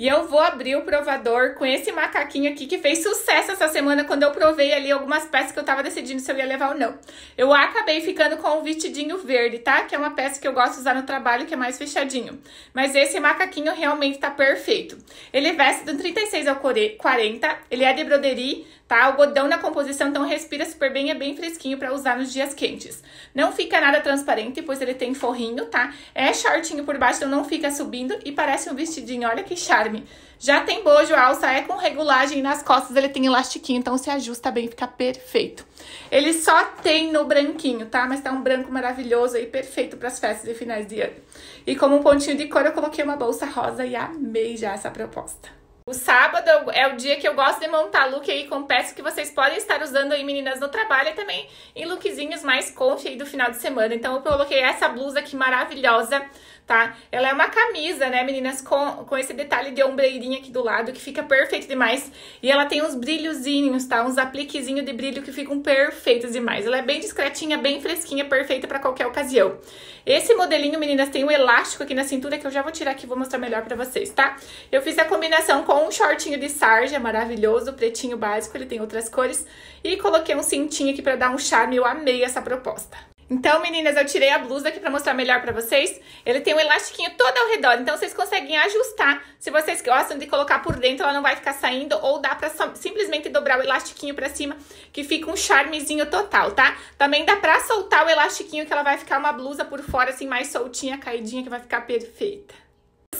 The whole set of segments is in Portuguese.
E eu vou abrir o provador com esse macaquinho aqui que fez sucesso essa semana quando eu provei ali algumas peças que eu tava decidindo se eu ia levar ou não. Eu acabei ficando com o vestidinho verde, tá? Que é uma peça que eu gosto de usar no trabalho, que é mais fechadinho. Mas esse macaquinho realmente tá perfeito. Ele veste do 36 ao 40, ele é de broderie, tá? Algodão na composição, então respira super bem, é bem fresquinho para usar nos dias quentes. Não fica nada transparente, pois ele tem forrinho, tá? É shortinho por baixo, então não fica subindo e parece um vestidinho, olha que charme. Já tem bojo, a alça é com regulagem nas costas, ele tem elastiquinho, então se ajusta bem, fica perfeito. Ele só tem no branquinho, tá? Mas tá um branco maravilhoso aí, perfeito para as festas e finais de ano. E como um pontinho de cor, eu coloquei uma bolsa rosa e amei já essa proposta. O sábado é, é o dia que eu gosto de montar look aí com peças que vocês podem estar usando aí, meninas, no trabalho e também em lookzinhos mais confi aí do final de semana. Então eu coloquei essa blusa aqui maravilhosa tá? Ela é uma camisa, né, meninas? Com, com esse detalhe de ombreirinha aqui do lado, que fica perfeito demais. E ela tem uns brilhozinhos, tá? Uns apliquezinhos de brilho que ficam perfeitos demais. Ela é bem discretinha, bem fresquinha, perfeita pra qualquer ocasião. Esse modelinho, meninas, tem um elástico aqui na cintura, que eu já vou tirar aqui e vou mostrar melhor pra vocês, tá? Eu fiz a combinação com um shortinho de sarja, maravilhoso, pretinho básico, ele tem outras cores. E coloquei um cintinho aqui pra dar um charme, eu amei essa proposta. Então, meninas, eu tirei a blusa aqui para mostrar melhor para vocês. Ele tem um elastiquinho todo ao redor, então vocês conseguem ajustar. Se vocês gostam de colocar por dentro, ela não vai ficar saindo ou dá para simplesmente dobrar o elastiquinho para cima, que fica um charmezinho total, tá? Também dá para soltar o elastiquinho que ela vai ficar uma blusa por fora assim mais soltinha, caidinha, que vai ficar perfeita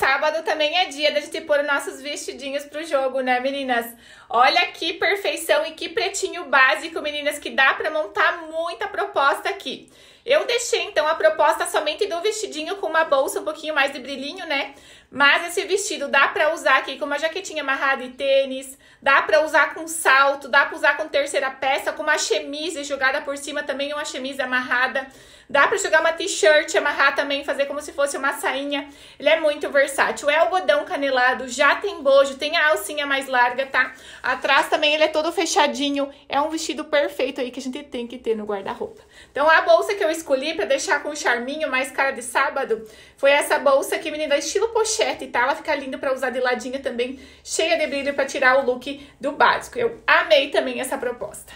sábado também é dia da gente pôr nossos vestidinhos pro jogo, né, meninas? Olha que perfeição e que pretinho básico, meninas, que dá para montar muita proposta aqui. Eu deixei, então, a proposta somente do vestidinho com uma bolsa um pouquinho mais de brilhinho, né? Mas esse vestido dá para usar aqui com uma jaquetinha amarrada e tênis, dá para usar com salto, dá para usar com terceira peça, com uma chemise jogada por cima também, uma chemise amarrada. Dá para jogar uma t-shirt, amarrar também, fazer como se fosse uma sainha. Ele é muito versátil. É algodão canelado, já tem bojo, tem a alcinha mais larga, tá? Atrás também ele é todo fechadinho. É um vestido perfeito aí que a gente tem que ter no guarda-roupa. Então a bolsa que eu escolhi para deixar com charminho mais cara de sábado foi essa bolsa aqui, menina, estilo pochete e tá? Ela fica linda pra usar de ladinho também, cheia de brilho pra tirar o look do básico. Eu amei também essa proposta.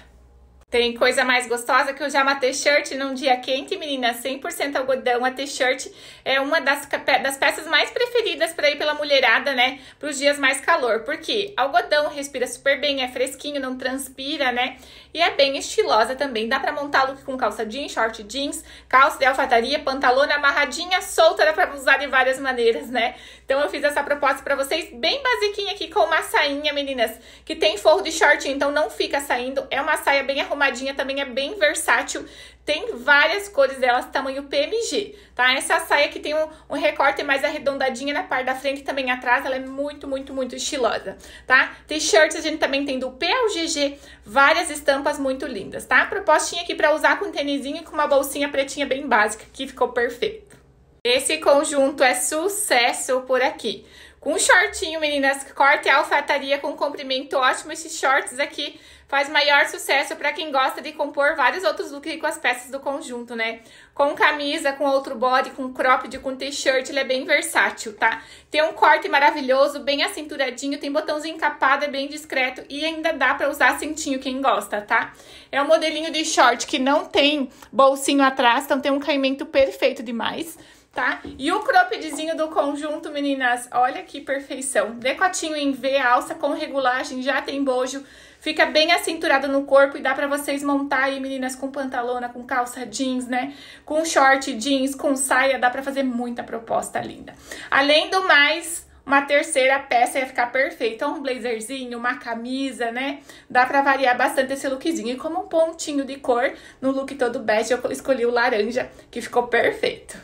Tem coisa mais gostosa que usar uma t-shirt num dia quente, menina. 100% algodão. A t-shirt é uma das, das peças mais preferidas para ir pela mulherada, né? Para os dias mais calor. Porque algodão respira super bem, é fresquinho, não transpira, né? E é bem estilosa também. Dá para montar look com calça jeans, short jeans, calça de alfataria, pantalona amarradinha, solta. Dá para usar de várias maneiras, né? Então eu fiz essa proposta para vocês bem basiquinha aqui com uma sainha, meninas, que tem forro de shortinho, então não fica saindo. É uma saia bem arrumadinha, também é bem versátil. Tem várias cores delas, tamanho PMG, tá? Essa saia que tem um, um, recorte mais arredondadinha na parte da frente e também atrás, ela é muito, muito, muito estilosa, tá? T-shirts a gente também tem do P ao GG, várias estampas muito lindas, tá? Propostinha aqui pra usar com um tênisinho e com uma bolsinha pretinha bem básica, que ficou perfeito. Esse conjunto é sucesso por aqui. Com shortinho, meninas, corte alfataria com comprimento ótimo. Esses shorts aqui faz maior sucesso para quem gosta de compor vários outros looks com as peças do conjunto, né? Com camisa, com outro body, com cropped, com t-shirt, ele é bem versátil, tá? Tem um corte maravilhoso, bem acinturadinho, tem botãozinho encapado, é bem discreto e ainda dá para usar cintinho quem gosta, tá? É um modelinho de short que não tem bolsinho atrás, então tem um caimento perfeito demais tá? E o croppedzinho do conjunto, meninas, olha que perfeição. Decotinho em V, alça com regulagem, já tem bojo. Fica bem acinturado no corpo e dá pra vocês montar aí, meninas, com pantalona, com calça jeans, né? Com short jeans, com saia, dá pra fazer muita proposta linda. Além do mais, uma terceira peça ia ficar perfeita, um blazerzinho, uma camisa, né? Dá pra variar bastante esse lookzinho. E como um pontinho de cor no look todo bege, eu escolhi o laranja, que ficou perfeito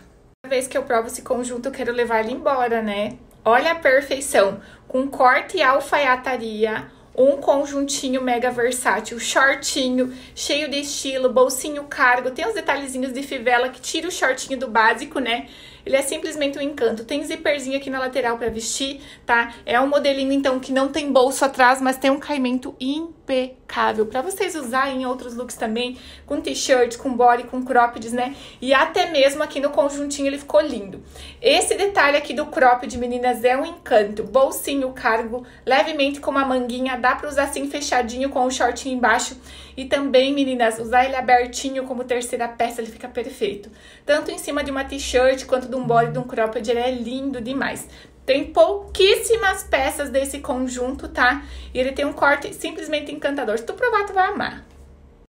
vez que eu provo esse conjunto, eu quero levar ele embora, né? Olha a perfeição. Com corte e alfaiataria, um conjuntinho mega versátil, shortinho, cheio de estilo, bolsinho cargo, tem os detalhezinhos de fivela que tira o shortinho do básico, né? Ele é simplesmente um encanto. Tem zíperzinho aqui na lateral para vestir, tá? É um modelinho, então, que não tem bolso atrás, mas tem um caimento impecável. para vocês usarem em outros looks também, com t-shirt, com body, com cropped, né? E até mesmo aqui no conjuntinho ele ficou lindo. Esse detalhe aqui do cropped, meninas, é um encanto. Bolsinho, cargo, levemente com uma manguinha. Dá para usar assim, fechadinho, com o um shortinho embaixo. E também, meninas, usar ele abertinho como terceira peça, ele fica perfeito. Tanto em cima de uma t-shirt, quanto de um body, de um cropped, ele é lindo demais. Tem pouquíssimas peças desse conjunto, tá? E ele tem um corte simplesmente encantador. Se tu provar, tu vai amar.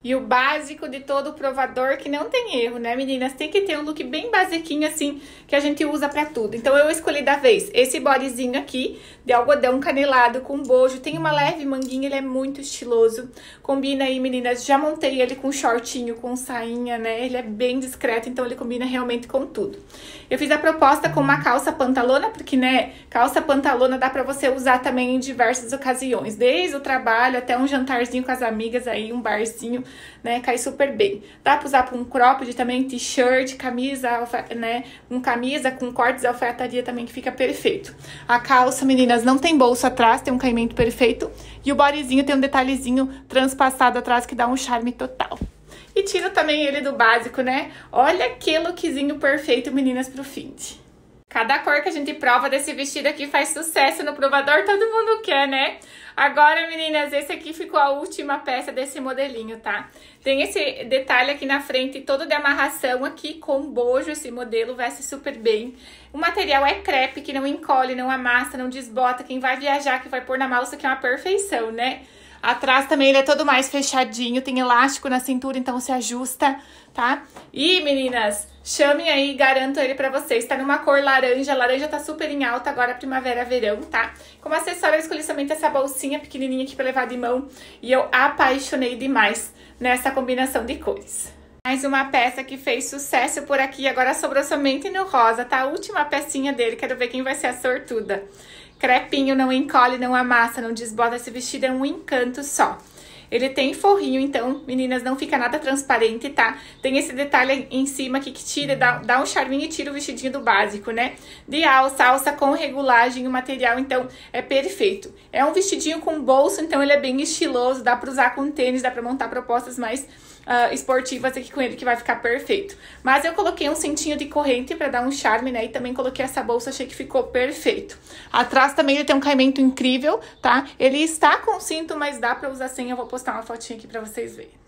E o básico de todo provador que não tem erro, né, meninas? Tem que ter um look bem basiquinho assim, que a gente usa para tudo. Então eu escolhi da vez esse bodyzinho aqui, de algodão canelado com bojo, tem uma leve manguinha, ele é muito estiloso. Combina aí, meninas, já montei ele com shortinho, com sainha, né? Ele é bem discreto, então ele combina realmente com tudo. Eu fiz a proposta com uma calça pantalona, porque, né, calça pantalona dá para você usar também em diversas ocasiões, desde o trabalho até um jantarzinho com as amigas aí, um barzinho né? Cai super bem. Dá pra usar pra um cropped também, t-shirt, camisa, né? Um camisa com cortes de alfaiataria também que fica perfeito. A calça, meninas, não tem bolso atrás, tem um caimento perfeito. E o bodyzinho tem um detalhezinho transpassado atrás que dá um charme total. E tira também ele do básico, né? Olha que lookzinho perfeito, meninas, pro fim de. Cada cor que a gente prova desse vestido aqui faz sucesso no provador, todo mundo quer, né? Agora, meninas, esse aqui ficou a última peça desse modelinho, tá? Tem esse detalhe aqui na frente, todo de amarração aqui com bojo, esse modelo veste super bem. O material é crepe, que não encolhe, não amassa, não desbota. Quem vai viajar, que vai pôr na isso aqui é uma perfeição, né? Atrás também ele é todo mais fechadinho, tem elástico na cintura, então se ajusta, tá? E, meninas, Chamem aí, garanto ele pra vocês. Tá numa cor laranja, a laranja tá super em alta agora, primavera, verão, tá? Como acessório eu escolhi somente essa bolsinha pequenininha aqui pra levar de mão. E eu apaixonei demais nessa combinação de cores. Mais uma peça que fez sucesso por aqui, agora sobrou somente no rosa, tá? A última pecinha dele, quero ver quem vai ser a sortuda. Crepinho, não encolhe, não amassa, não desbota, esse vestido é um encanto só. Ele tem forrinho, então, meninas, não fica nada transparente, tá? Tem esse detalhe em cima aqui que tira, dá, dá um charminho e tira o vestidinho do básico, né? De alça, alça com regulagem, o material, então, é perfeito. É um vestidinho com bolso, então ele é bem estiloso, dá pra usar com tênis, dá pra montar propostas mais uh, ah, esportivas aqui com ele que vai ficar perfeito. Mas eu coloquei um cintinho de corrente para dar um charme, né? E também coloquei essa bolsa, achei que ficou perfeito. Atrás também ele tem um caimento incrível, tá? Ele está com cinto, mas dá para usar sem. Eu vou postar uma fotinha aqui para vocês verem.